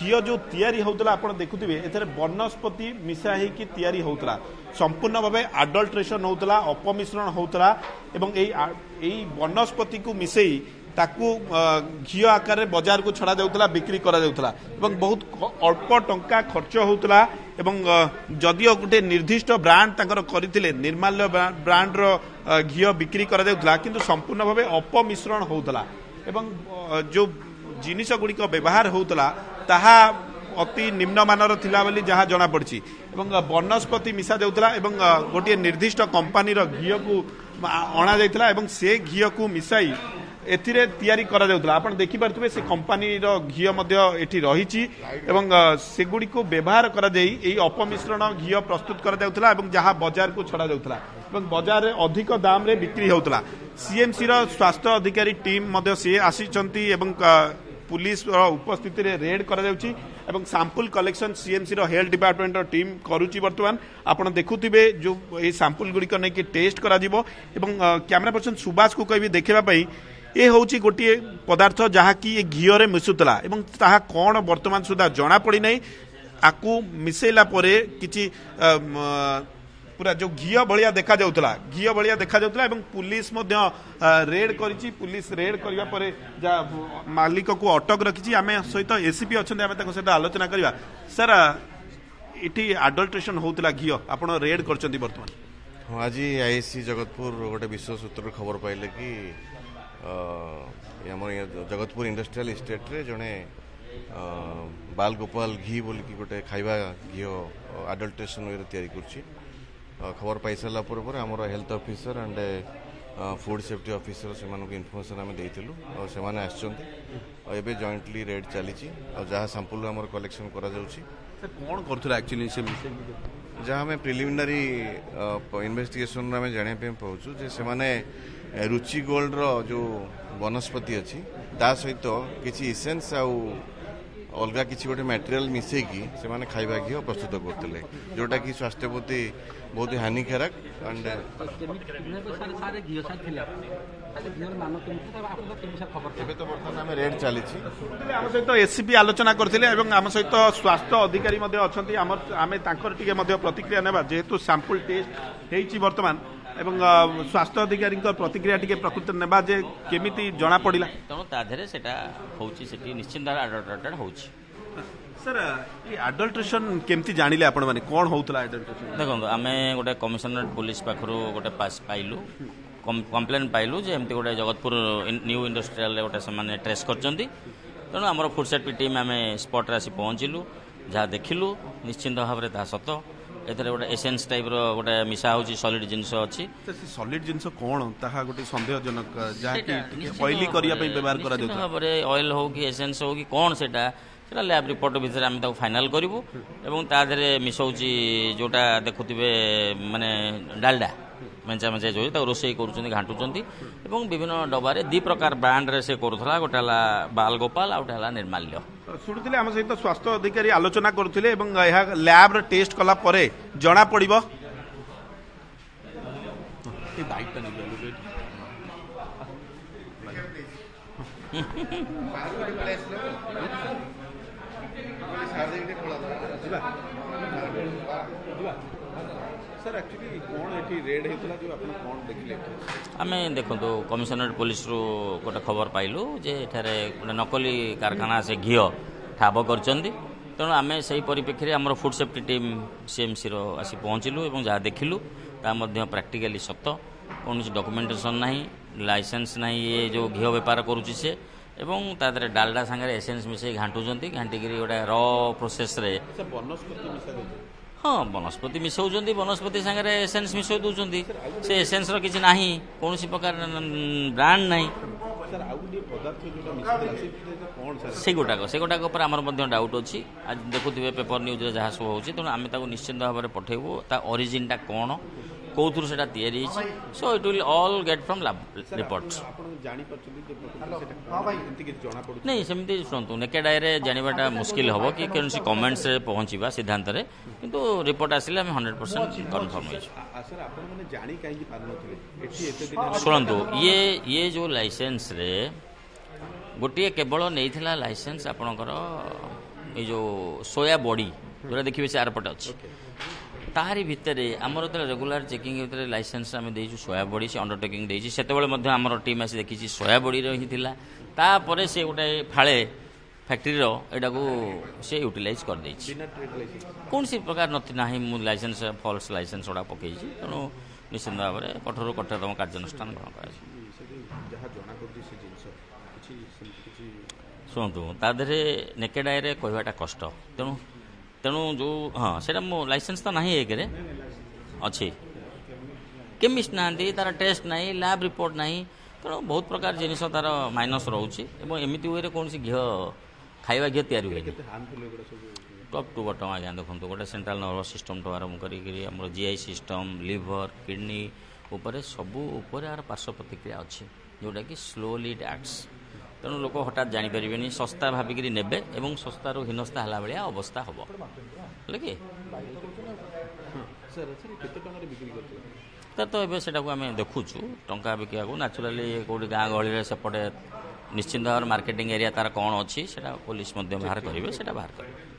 ঘিও যে তৈরি হোলা আপনার দেখুবে এতে বনস্পতি মিশা হয়েকি তৈরি হোলা সম্পূর্ণ ভাবে আডল্ট্রেসন হোলা অপমিশ্রণ হোলা এবং এই এই বনস্পতি মিশাই ତାକୁ ଘିଅ ଆକାରରେ ବଜାରକୁ ଛଡ଼ା ଯାଉଥିଲା ବିକ୍ରି କରାଯାଉଥିଲା ଏବଂ ବହୁତ ଅଳ୍ପ ଟଙ୍କା ଖର୍ଚ୍ଚ ହେଉଥିଲା ଏବଂ ଯଦିଓ ଗୋଟେ ନିର୍ଦ୍ଦିଷ୍ଟ ବ୍ରାଣ୍ଡ ତାଙ୍କର କରିଥିଲେ ନିର୍ମାଲ୍ୟ ବ୍ରାଣ୍ଡର ଘିଅ ବିକ୍ରି କରାଯାଉଥିଲା କିନ୍ତୁ ସମ୍ପୂର୍ଣ୍ଣ ଭାବେ ଅପମିଶ୍ରଣ ହେଉଥିଲା ଏବଂ ଯେଉଁ ଜିନିଷ ଗୁଡ଼ିକ ବ୍ୟବହାର ହେଉଥିଲା ତାହା ଅତି ନିମ୍ନମାନର ଥିଲା ବୋଲି ଯାହା ଜଣାପଡ଼ିଛି ଏବଂ ବନସ୍ପତି ମିଶାଯାଉଥିଲା ଏବଂ ଗୋଟିଏ ନିର୍ଦ୍ଦିଷ୍ଟ କମ୍ପାନୀର ଘିଅକୁ ଅଣାଯାଇଥିଲା ଏବଂ ସେ ଘିଅକୁ ମିଶାଇ ଏଥିରେ ତିଆରି କରାଯାଉଥିଲା ଆପଣ ଦେଖିପାରୁଥିବେ ସେ କମ୍ପାନୀର ଘିଅ ମଧ୍ୟ ଏଠି ରହିଛି ଏବଂ ସେଗୁଡ଼ିକୁ ବ୍ୟବହାର କରାଯାଇ ଏହି ଅପମିଶ୍ରଣ ଘିଅ ପ୍ରସ୍ତୁତ କରାଯାଉଥିଲା ଏବଂ ଯାହା ବଜାରକୁ ଛଡ଼ାଯାଉଥିଲା ଏବଂ ବଜାରରେ ଅଧିକ ଦାମରେ ବିକ୍ରି ହେଉଥିଲା ସିଏମ୍ସିର ସ୍ୱାସ୍ଥ୍ୟ ଅଧିକାରୀ ଟିମ୍ ମଧ୍ୟ ସିଏ ଆସିଛନ୍ତି ଏବଂ पुलिस उपस्थित में रेड कर sample collection CMC health department team करतमान आप देखु जो ये सांपुल गुड़िक नहीं टेस्ट कर क्यमेरा पर्सन सुभाष को कह देखापी ये हूँ गोटे पदार्थ जहाँकि घीरें मिशुला कौन बर्तमान सुधा जना पड़ी ना आपको मिसेला किसी ପୁରା ଯେଉଁ ଘିଅ ଭଳିଆ ଦେଖାଯାଉଥିଲା ଘିଅ ଭଳିଆ ଦେଖାଯାଉଥିଲା ଏବଂ ପୁଲିସ ମଧ୍ୟ ରେଡ୍ କରିଛି ପୁଲିସ ରେଡ୍ କରିବା ପରେ ଯାହା ମାଲିକକୁ ଅଟକ ରଖିଛି ଆମେ ସହିତ ଏସିପି ଅଛନ୍ତି ଆମେ ତାଙ୍କ ସହିତ ଆଲୋଚନା କରିବା ସାର୍ ଏଠି ଆଡଲ୍ଟ୍ରେସନ୍ ହେଉଥିଲା ଘିଅ ଆପଣ ରେଡ୍ କରିଛନ୍ତି ବର୍ତ୍ତମାନ ହଁ ଆଜି ଆଇଏସ୍ସି ଜଗତପୁର ଗୋଟେ ବିଶ୍ୱ ସୂତ୍ରରୁ ଖବର ପାଇଲେ କି ଆମର ଜଗତପୁର ଇଣ୍ଡଷ୍ଟ୍ରିଆଲ ଇଷ୍ଟେଟ୍ରେ ଜଣେ ବାଲ ଗୋପାଳ ଘି ବୋଲିକି ଗୋଟେ ଖାଇବା ଘିଅ ଆଡଲ୍ଟ୍ରେସନ୍ ୱେରେ ତିଆରି କରୁଛି খবর পাই পাইসারা পরে আমার health officer and food safety officer সে ইনফরমেশন আমি দিয়েছিলু সে আসছেন এবে জয়েন্টলি রেড চালছি যা স্যাম্পল আমার কলেকশন করা যাচ্ছে কোণ করছিল একচুয়ালি সে যা আমি প্রিলিমিনারি ইনভেস্টিগেশন আমি জাঁয়া পাচ্ছু যে সে রুচি গোল্ডর যে বনস্পতি অ তা সহিত কিছু ইসেন্স আউ ଅଲଗା କିଛି ଗୋଟେ ମ୍ୟାଟେରିଆଲ ମିଶାଇକି ସେମାନେ ଖାଇବା ଘିଅ ପ୍ରସ୍ତୁତ କରୁଥିଲେ ଯେଉଁଟାକି ସ୍ୱାସ୍ଥ୍ୟ ପ୍ରତି ବହୁତ ହାନିକାରକ ଆଣ୍ଡ ଏବେ ତ ବର୍ତ୍ତମାନ ଆମେ ରେଟ୍ ଚାଲିଛି ଆମ ସହିତ ଏସ୍ସିପି ଆଲୋଚନା କରିଥିଲେ ଏବଂ ଆମ ସହିତ ସ୍ୱାସ୍ଥ୍ୟ ଅଧିକାରୀ ମଧ୍ୟ ଅଛନ୍ତି ଆମର ଆମେ ତାଙ୍କର ଟିକେ ମଧ୍ୟ ପ୍ରତିକ୍ରିୟା ନେବା ଯେହେତୁ ସାମ୍ପୁଲ ଟେଷ୍ଟ ହେଇଛି ବର୍ତ୍ତମାନ এবং স্বাস্থ্য ଅଧିକାରୀଙ୍କ ପ୍ରତିକ୍ରିୟା ଟିକେ ପ୍ରକୃତ ନେବା ଯେ କେମିତି ଜଣାପଡ଼ିଲା ତେଣୁ ତା ଦେହରେ ସେଟା ହେଉଛି ସେଠି ନିଶ୍ଚିନ୍ତ ଆଡଲ୍ଟରେଟେଡ୍ ହେଉଛି ସାର୍ ଏ ଆଡଲ୍ଟ୍ରେସନ୍ କେମିତି ଜାଣିଲେ ଆପଣମାନେ କ'ଣ ହେଉଥିଲା ଆଡଲ୍ଟ୍ରେସନ୍ ଦେଖନ୍ତୁ ଆମେ ଗୋଟେ କମିଶନରେଟ୍ ପୋଲିସ ପାଖରୁ ଗୋଟେ ପାସ୍ ପାଇଲୁ କମ୍ପ୍ଲେନ୍ ପାଇଲୁ ଯେ ଏମିତି ଗୋଟେ ଜଗତପୁର ନ୍ୟୁ ଇଣ୍ଡଷ୍ଟ୍ରିଆଲରେ ଗୋଟେ ସେମାନେ ଟ୍ରେସ୍ କରିଛନ୍ତି ତେଣୁ ଆମର ଫୁଡ଼୍ ସେଫ୍ଟି ଟିମ୍ ଆମେ ସ୍ପଟ୍ରେ ଆସି ପହଞ୍ଚିଲୁ ଯାହା ଦେଖିଲୁ ନିଶ୍ଚିନ୍ତ ଭାବରେ ତାହା ସତ ଏଥିରେ ଗୋଟେ ଏସେନ୍ସ ଟାଇପ୍ର ଗୋଟେ ମିଶା ହେଉଛି ସଲିଡ୍ ଜିନିଷ ଅଛି ସଲିଡ୍ ଜିନିଷ କ'ଣ ତାହା ଗୋଟେ ସନ୍ଦେହଜନକ ଯାହାକି ଅଏଲି କରିବା ପାଇଁ ବ୍ୟବହାର କରାଯାଉଛି ଭାବରେ ଅଏଲ୍ ହଉ କି ଏସେନ୍ସ ହଉ କି କ'ଣ ସେଇଟା সেটা ল্যাব রিপোর্ট ভিতরে আমি তাকে ফাইনাল করবু এবং তা দেহে মিশাউছি যেটা দেখুবে মানে ডালডা মেঞ্চা মেঞ্চা যে তাকে রোষেই করছেন ঘাঁটুচ্ছেন এবং বিভিন্ন ডবারে দুই প্রকার ব্রাণ্ডরে সে করুলা গোটা হল বাল গোপাল আউটা হল নির্মাল্য শুণুলে আম সহ স্বাস্থ্য অধিকারী আলোচনা করুলে এবং এহা ল্যাব্র টেস্ট কলা পরে জনা পড়িব বাইকটা ସାର୍ ଆକ୍ଚୁଆଲି କ'ଣ ଏଠି ରେଡ୍ ହେଇଥିଲା ଯେଉଁ ଆପଣ କ'ଣ ଦେଖିଲେ ଆମେ ଦେଖନ୍ତୁ କମିଶନରେଟ୍ ପୋଲିସରୁ ଗୋଟେ ଖବର ପାଇଲୁ ଯେ ଏଠାରେ ଗୋଟେ ନକଲି କାରଖାନା ସେ ଘିଅ ଠାବ କରିଛନ୍ତି ତେଣୁ ଆମେ ସେହି ପରିପ୍ରେକ୍ଷୀରେ ଆମର ଫୁଡ୍ ସେଫ୍ଟି ଟିମ୍ ସିଏମ୍ସିର ଆସି ପହଞ୍ଚିଲୁ ଏବଂ ଯାହା ଦେଖିଲୁ ତାହା ମଧ୍ୟ ପ୍ରାକ୍ଟିକାଲି ସତ କୌଣସି ଡକୁମେଣ୍ଟେସନ୍ ନାହିଁ ଲାଇସେନ୍ସ ନାହିଁ ଇଏ ଯେଉଁ ଘିଅ ବେପାର କରୁଛି ସେ এবং তাদের ডালডা সাংরে এসেন্স মিশাই ঘাঁটুচ্ছেন ঘাঁটিকি গোটা র প্রোসেসরে ହଁ ବନସ୍ପତି ମିଶାଉଛନ୍ତି ବନସ୍ପତି ସାଙ୍ଗରେ ଏସେନ୍ସ ମିଶାଇ ଦେଉଛନ୍ତି ସେ ଏସେନ୍ସର କିଛି ନାହିଁ କୌଣସି ପ୍ରକାର ବ୍ରାଣ୍ଡ ନାହିଁ ସେଗୁଡ଼ାକ ସେଗୁଡ଼ାକ ଉପରେ ଆମର ମଧ୍ୟ ଡାଉଟ୍ ଅଛି ଆଜି ଦେଖୁଥିବେ ପେପର ନ୍ୟୁଜ୍ରେ ଯାହା ସବୁ ହେଉଛି ତେଣୁ ଆମେ ତାକୁ ନିଶ୍ଚିନ୍ତ ଭାବରେ ପଠାଇବୁ ତା ଅରିଜିନ୍ଟା କ'ଣ କେଉଁ ଥ୍ରୁ ସେଇଟା ତିଆରି ହେଇଛି so it will all get from report ନାଇଁ ସେମିତି ଶୁଣନ୍ତୁ ନେକେଡ଼ାଏରେ ଜାଣିବାଟା ମୁସ୍କିଲ ହେବ କି କୌଣସି କମେଣ୍ଟସରେ ପହଞ୍ଚିବା ସିଦ୍ଧାନ୍ତରେ କିନ୍ତୁ ରିପୋର୍ଟ ଆସିଲେ ଆମେ ହଣ୍ଡ୍ରେଡ଼ ପରସେଣ୍ଟ କନଫର୍ମ ହେଇଛୁ ଶୁଣନ୍ତୁ ଇଏ ଇଏ ଯେଉଁ ଲାଇସେନ୍ସରେ ଗୋଟିଏ କେବଳ ନେଇଥିଲା ଲାଇସେନ୍ସ ଆପଣଙ୍କର ଏଇ ଯେଉଁ ସୋୟା ବଡ଼ି ଯେଉଁଟା ଦେଖିବେ ସେ ଆରପଟେ ଅଛି ତାହାରି ଭିତରେ ଆମର ଯେତେବେଳେ ରେଗୁଲାର ଚେକିଂ ଭିତରେ ଲାଇସେନ୍ସ ଆମେ ଦେଇଛୁ ଶୋୟାବଡ଼ି ସେ ଅଣ୍ଡରଟେକିଂ ଦେଇଛି ସେତେବେଳେ ମଧ୍ୟ ଆମର ଟିମ୍ ଆସି ଦେଖିଛି ଶୋୟାବଡ଼ିରେ ହିଁ ଥିଲା ତାପରେ ସେ ଗୋଟେ ଫାଳେ ଫ୍ୟାକ୍ଟ୍ରିର ଏଇଟାକୁ ସେ ୟୁଟିଲାଇଜ୍ କରିଦେଇଛି କୌଣସି ପ୍ରକାର ନଥି ନାହିଁ ମୁଁ ଲାଇସେନ୍ସ ଫଲ୍ସ ଲାଇସେନ୍ସ ଗୁଡ଼ା ପକାଇଛି ତେଣୁ ନିଶ୍ଚିନ୍ତ ଭାବରେ କଠୋରରୁ କଠୋରତମ କାର୍ଯ୍ୟାନୁଷ୍ଠାନ ଗ୍ରହଣ କରାଯିବ ଶୁଣନ୍ତୁ ତା ଦେହରେ ନେକେଡ଼ାଇରେ କହିବାଟା କଷ୍ଟ ତେଣୁ ତେଣୁ ଯେଉଁ ହଁ ସେଇଟା ମୋ ଲାଇସେନ୍ସ ତ ନାହିଁ ଏକରେ ଅଛି କେମିଷ୍ଟ ନାହାନ୍ତି ତାର ଟେଷ୍ଟ ନାହିଁ ଲ୍ୟାବ୍ ରିପୋର୍ଟ ନାହିଁ ତେଣୁ ବହୁତ ପ୍ରକାର ଜିନିଷ ତାର ମାଇନସ୍ ରହୁଛି ଏବଂ ଏମିତି ୱେରେ କୌଣସି ଘିଅ ଖାଇବା ଘିଅ ତିଆରି ହୁଏନି ଟପ୍ ଟୁ ବଟମ୍ ଆଜ୍ଞା ଦେଖନ୍ତୁ ଗୋଟେ ସେଣ୍ଟ୍ରାଲ ନର୍ଭସ୍ ସିଷ୍ଟମ୍ଠୁ ଆରମ୍ଭ କରିକିରି ଆମର G I system liver kidney ଉପରେ ସବୁ ଉପରେ ଆର ପାର୍ଶ୍ୱ ପ୍ରତିକ୍ରିୟା ଅଛି ଯେଉଁଟାକି ସ୍ଲୋଲି ଇଟ୍ ତେଣୁ ଲୋକ ହଠାତ୍ ଜାଣିପାରିବେନି ଶସ୍ତା ଭାବିକିରି ନେବେ ଏବଂ ଶସ୍ତାରୁ ହୀନସ୍ତା ହେଲା ଭଳିଆ ଅବସ୍ଥା ହେବ ହେଲେ କି ତ ଏବେ ସେଟାକୁ ଆମେ ଦେଖୁଛୁ ଟଙ୍କା ବିକିବାକୁ ନ୍ୟାଚୁରାଲି କେଉଁଠି ଗାଁ ଗହଳିରେ ସେପଟେ ନିଶ୍ଚିନ୍ତ ଭାବରେ ମାର୍କେଟିଂ ଏରିଆ ତାର କ'ଣ ଅଛି ସେଟା ପୋଲିସ ମଧ୍ୟ ବାହାର କରିବେ ସେଟା ବାହାର କରିବେ